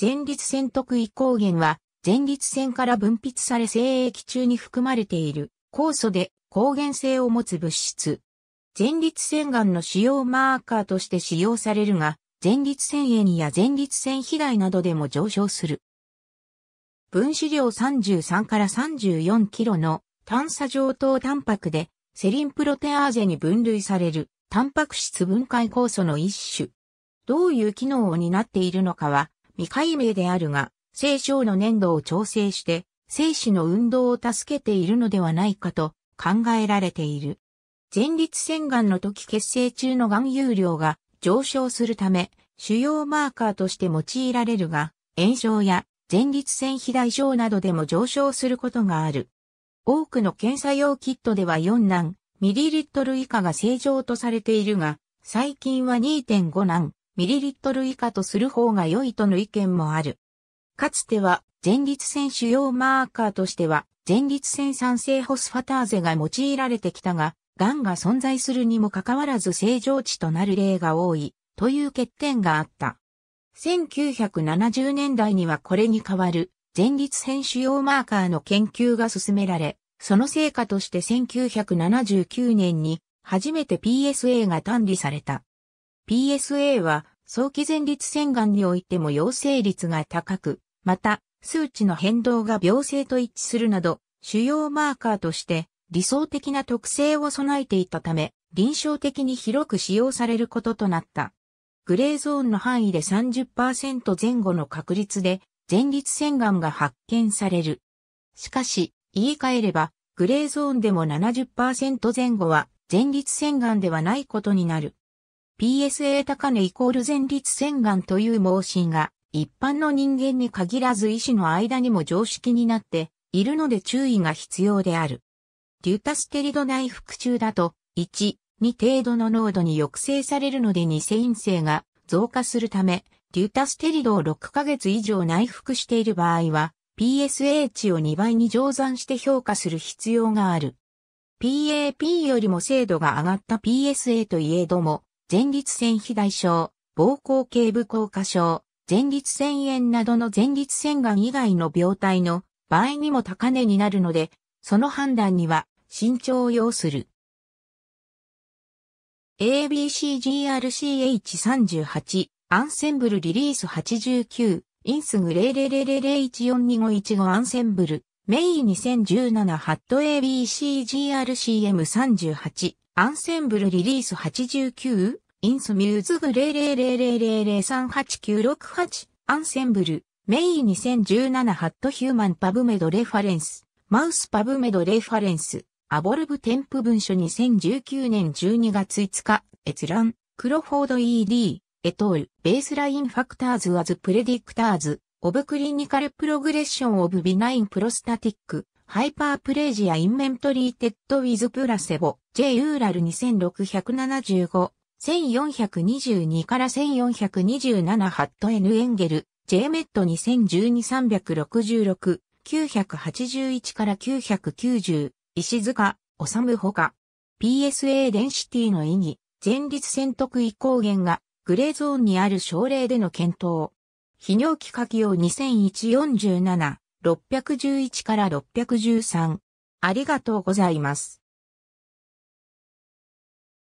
前立腺特異抗原は、前立腺から分泌され精液中に含まれている酵素で抗原性を持つ物質。前立腺がんの使用マーカーとして使用されるが、前立腺炎や前立腺肥大などでも上昇する。分子量33から34キロの炭鎖上等タンパクで、セリンプロテアーゼに分類されるタンパク質分解酵素の一種。どういう機能を担っているのかは未解明であるが、聖章の粘土を調整して、生死の運動を助けているのではないかと考えられている。前立腺癌の時血清中の含有量が上昇するため、主要マーカーとして用いられるが、炎症や前立腺肥大症などでも上昇することがある。多くの検査用キットでは4難、ミリリットル以下が正常とされているが、最近は2.5難、ミリリットル以下とする方が良いとの意見もある。かつては、前立腺腫瘍マーカーとしては、前立腺酸性ホスファターゼが用いられてきたが、癌が存在するにもかかわらず正常値となる例が多い、という欠点があった。1970年代にはこれに代わる、前立腺腫瘍マーカーの研究が進められ、その成果として1979年に初めて PSA が単理された。PSA は早期前立腺がんにおいても陽性率が高く、また数値の変動が病性と一致するなど、主要マーカーとして理想的な特性を備えていたため、臨床的に広く使用されることとなった。グレーゾーンの範囲で30%前後の確率で前立腺がんが発見される。しかし、言い換えれば、グレーゾーンでも70%前後は前立腺がんではないことになる。PSA 高値イコール前立腺がんという盲信が、一般の人間に限らず医師の間にも常識になっているので注意が必要である。デュタステリド内服中だと、1、2程度の濃度に抑制されるので偽陰性が増加するため、デュタステリドを6ヶ月以上内服している場合は、PSA 値を2倍に乗算して評価する必要がある。PAP よりも精度が上がった PSA といえども、前立腺肥大症、膀胱頸部硬化症、前立腺炎などの前立腺がん以外の病態の場合にも高値になるので、その判断には慎重を要する。ABCGRCH38、アンセンブルリリース89、インスグ000014251アンセンブル、メイ2017ハット ABCGRCM38、アンセンブルリリース 89? インスミューズグ000038968アンセンブルメイ2017ハットヒューマンパブメドレファレンスマウスパブメドレファレンスアボルブ添付文書2019年12月5日閲覧クロフォード ED エトールベースラインファクターズアズプレディクターズオブクリニカルプログレッションオブビナインプロスタティックハイパープレイジアインメントリーテッドウィズプラセボ、J ユーラル2675、1422から1427ハット N エンゲル、J メット2012366、981から990、石塚、治ほか、PSA デンシティの意義、前立腺特異抗原が、グレーゾーンにある症例での検討。泌尿器下記用200147、611から613。ありがとうございます。